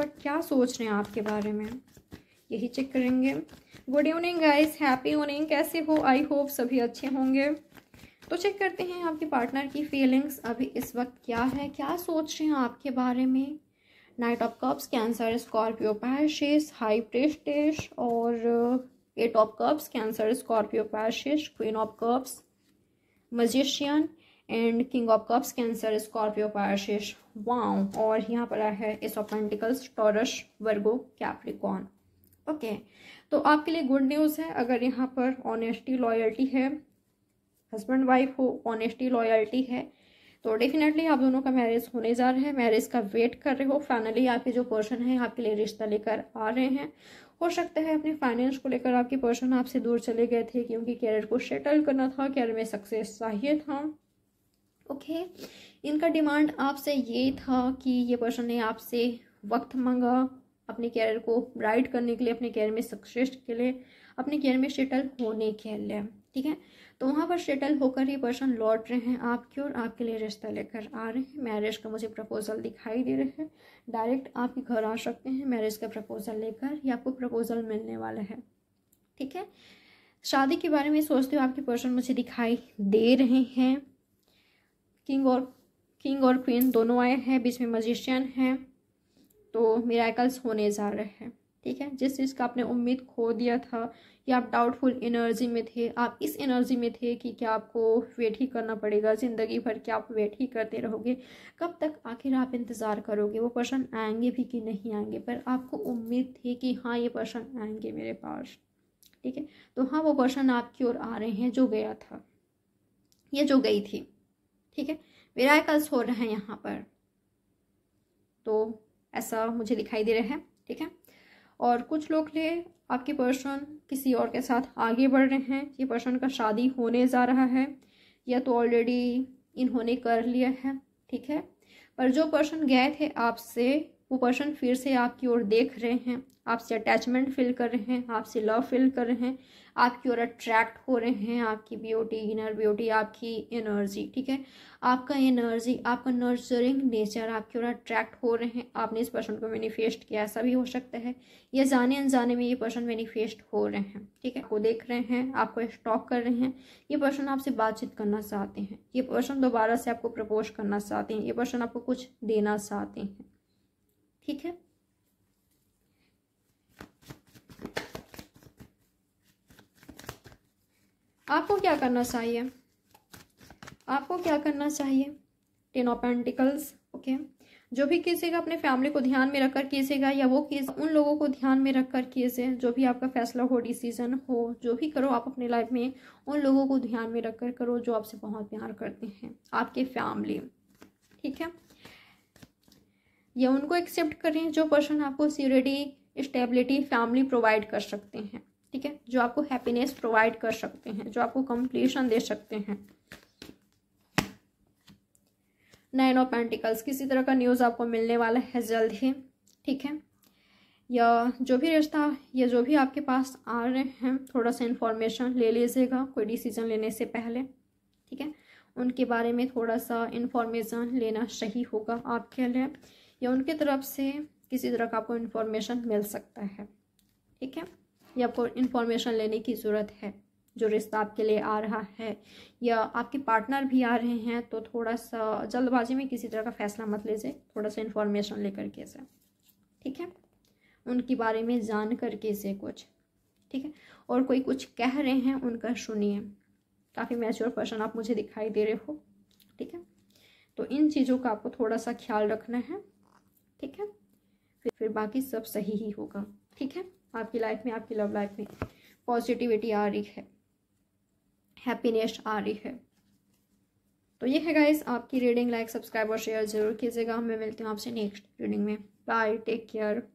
वक्त क्या सोच रहे हैं आपके बारे में यही चेक करेंगे good evening guys happy evening कैसे हो आई होप सभी अच्छे होंगे तो चेक करते हैं आपके पार्टनर की फीलिंग्स अभी इस वक्त क्या है क्या सोच रहे हैं आपके बारे में knight of cups Cancer Scorpio Pisces high priestess और eight of cups Cancer Scorpio Pisces queen of cups magician and king of cups Cancer Scorpio Pisces wow और यहाँ पर आया है इस of pentacles Taurus Virgo Capricorn okay तो आपके लिए गुड न्यूज़ है अगर यहाँ पर ऑनेस्टी लॉयल्टी है हस्बैंड वाइफ हो ऑनेस्टी लॉयल्टी है तो डेफिनेटली आप दोनों का मैरिज होने जा रहा है मैरिज का वेट कर रहे हो फाइनली आपके जो पर्सन है आपके लिए रिश्ता लेकर आ रहे हैं हो सकता है अपने फाइनेंस को लेकर आपके पर्सन आपसे दूर चले गए थे क्योंकि कैरियर को सेटल करना था कैरियर में सक्सेस चाहिए था ओके इनका डिमांड आपसे ये था कि ये पर्सन ने आपसे वक्त मांगा अपने कैरियर को ब्राइट करने के लिए अपने कैरियर में सक्सेस के लिए अपने कैरियर में सेटल होने के लिए ठीक है तो वहाँ पर सेटल होकर ये पर्सन लौट रहे हैं आपके और आपके लिए रिश्ता लेकर आ रहे हैं मैरिज का मुझे प्रपोज़ल दिखाई दे रहे हैं डायरेक्ट आपके घर आ सकते हैं मैरिज का प्रपोज़ल लेकर या आपको प्रपोज़ल मिलने वाला है ठीक है शादी के बारे में सोचते हो आपके पर्सन मुझे दिखाई दे रहे हैं किंग और किंग और क्वीन दोनों आए हैं बीच में मजिशियन हैं तो मेराकल्स होने जा रहे हैं ठीक है जिस चीज़ का आपने उम्मीद खो दिया था या आप डाउटफुल एनर्जी में थे आप इस एनर्जी में थे कि क्या आपको वेट ही करना पड़ेगा ज़िंदगी भर क्या आप वेट ही करते रहोगे कब तक आखिर आप इंतज़ार करोगे वो पर्सन आएंगे भी कि नहीं आएंगे पर आपको उम्मीद थी कि हाँ ये पर्सन आएंगे मेरे पास ठीक है तो हाँ वो पर्सन आपकी ओर आ रहे हैं जो गया था ये जो गई थी ठीक है मेराकल्स हो रहे हैं यहाँ पर तो ऐसा मुझे दिखाई दे रहा है ठीक है और कुछ लोग ले आपके पर्सन किसी और के साथ आगे बढ़ रहे हैं ये पर्सन का शादी होने जा रहा है या तो ऑलरेडी इन्होंने कर लिया है ठीक है पर जो पर्सन गए थे आपसे वो पर्सन फिर से आपकी ओर देख रहे हैं आपसे अटैचमेंट फील कर रहे हैं आपसे लव फील कर रहे हैं आपकी ओर अट्रैक्ट हो रहे हैं आपकी ब्यूटी इनर ब्यूटी आपकी एनर्जी ठीक है आपका एनर्जी आपका नर्चरिंग नेचर आपकी ओर अट्रैक्ट हो रहे हैं आपने इस पर्सन को मैनिफेस्ट किया ऐसा भी हो सकता है या जाने अनजाने में ये पर्सन मैनिफेस्ट हो रहे हैं ठीक है आपको देख रहे हैं आपको स्टॉक कर रहे हैं ये पर्सन आपसे बातचीत करना चाहते हैं ये पर्सन दोबारा से आपको प्रपोज करना चाहते हैं ये पर्सन आपको कुछ देना चाहते हैं ठीक है आपको क्या करना चाहिए आपको क्या करना चाहिए टेन ऑफ पेंटिकल्स ओके जो भी कीजिएगा अपने फैमिली को ध्यान में रखकर कीजिएगा या वो केस उन लोगों को ध्यान में रखकर कीजिए जो भी आपका फैसला हो डिसीजन हो जो भी करो आप अपने लाइफ में उन लोगों को ध्यान में रखकर करो जो आपसे बहुत प्यार करते हैं आपके फैमिली ठीक है या उनको एक्सेप्ट करें जो पर्सन आपको सिक्योरिटी स्टेबिलिटी फैमिली प्रोवाइड कर सकते हैं ठीक है जो आपको हैप्पीनेस प्रोवाइड कर सकते हैं जो आपको कंप्लीशन दे सकते हैं नाइन ऑफ पेंटिकल्स किसी तरह का न्यूज़ आपको मिलने वाला है जल्द ही ठीक है या जो भी रिश्ता या जो भी आपके पास आ रहे हैं थोड़ा सा इन्फॉर्मेशन ले लीजिएगा कोई डिसीजन लेने से पहले ठीक है उनके बारे में थोड़ा सा इन्फॉर्मेशन लेना सही होगा आपके लिए या उनकी तरफ से किसी तरह का आपको इन्फॉर्मेशन मिल सकता है ठीक है या आपको इन्फॉर्मेशन लेने की ज़रूरत है जो रिश्ता आपके लिए आ रहा है या आपके पार्टनर भी आ रहे हैं तो थोड़ा सा जल्दबाजी में किसी तरह का फैसला मत लीजिए थोड़ा सा इन्फॉर्मेशन लेकर के से ठीक है उनके बारे में जान करके से कुछ ठीक है और कोई कुछ कह रहे हैं उनका सुनिए काफ़ी मैच्योर पर्सन आप मुझे दिखाई दे रहे हो ठीक है तो इन चीज़ों का आपको थोड़ा सा ख्याल रखना है ठीक है फिर फिर बाकी सब सही ही होगा ठीक है आपकी लाइफ में आपकी लव लाइफ में पॉजिटिविटी आ रही है हैप्पीनेस आ रही है तो ये है गाइस आपकी रीडिंग लाइक सब्सक्राइब और शेयर जरूर कीजिएगा हमें मिलते हैं आपसे नेक्स्ट रीडिंग में बाय टेक केयर